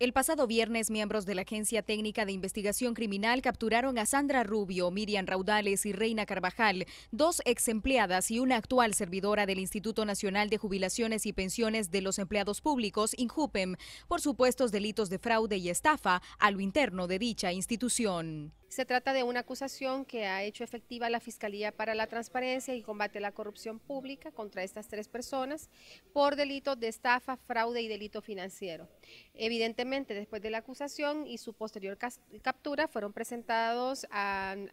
El pasado viernes, miembros de la Agencia Técnica de Investigación Criminal capturaron a Sandra Rubio, Miriam Raudales y Reina Carvajal, dos ex empleadas y una actual servidora del Instituto Nacional de Jubilaciones y Pensiones de los Empleados Públicos, INJUPEM, por supuestos delitos de fraude y estafa a lo interno de dicha institución. Se trata de una acusación que ha hecho efectiva la Fiscalía para la Transparencia y Combate a la Corrupción Pública contra estas tres personas por delitos de estafa, fraude y delito financiero. Evidentemente, después de la acusación y su posterior captura, fueron presentados al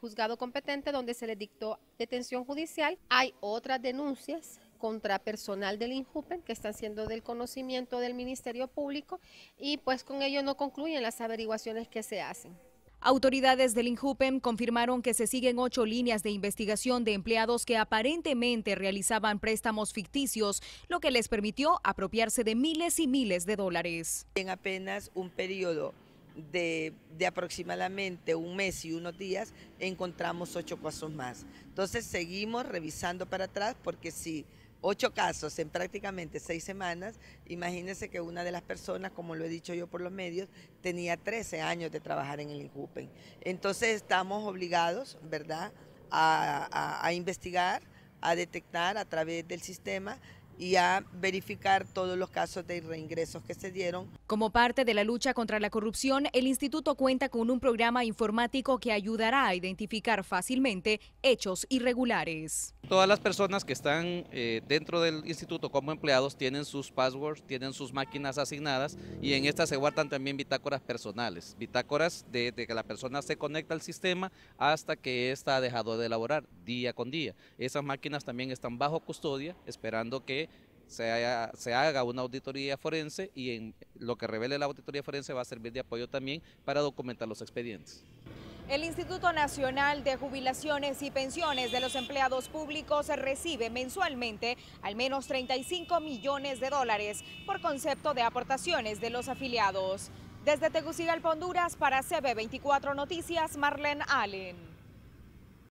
juzgado competente donde se le dictó detención judicial. Hay otras denuncias contra personal del INJUPEN que están siendo del conocimiento del Ministerio Público y pues con ello no concluyen las averiguaciones que se hacen. Autoridades del INJUPEM confirmaron que se siguen ocho líneas de investigación de empleados que aparentemente realizaban préstamos ficticios, lo que les permitió apropiarse de miles y miles de dólares. En apenas un periodo de, aproximadamente un mes y unos días, encontramos ocho pasos más. Entonces seguimos revisando para atrás porque si... Sí, ocho casos en prácticamente seis semanas, imagínense que una de las personas, como lo he dicho yo por los medios, tenía 13 años de trabajar en el INJUPEN. Entonces estamos obligados, ¿verdad?, a investigar, a detectar a través del sistema y a verificar todos los casos de reingresos que se dieron. Como parte de la lucha contra la corrupción, el instituto cuenta con un programa informático que ayudará a identificar fácilmente hechos irregulares. Todas las personas que están eh, dentro del instituto como empleados tienen sus passwords, tienen sus máquinas asignadas y en estas se guardan también bitácoras personales, bitácoras desde de que la persona se conecta al sistema hasta que ésta ha dejado de elaborar día con día. Esas máquinas también están bajo custodia, esperando que se, haga una auditoría forense y en lo que revele la auditoría forense va a servir de apoyo también para documentar los expedientes. El Instituto Nacional de Jubilaciones y Pensiones de los Empleados Públicos recibe mensualmente al menos 35 millones de dólares por concepto de aportaciones de los afiliados. Desde Tegucigalpa, Honduras, para CB24 Noticias, Marlene Allen.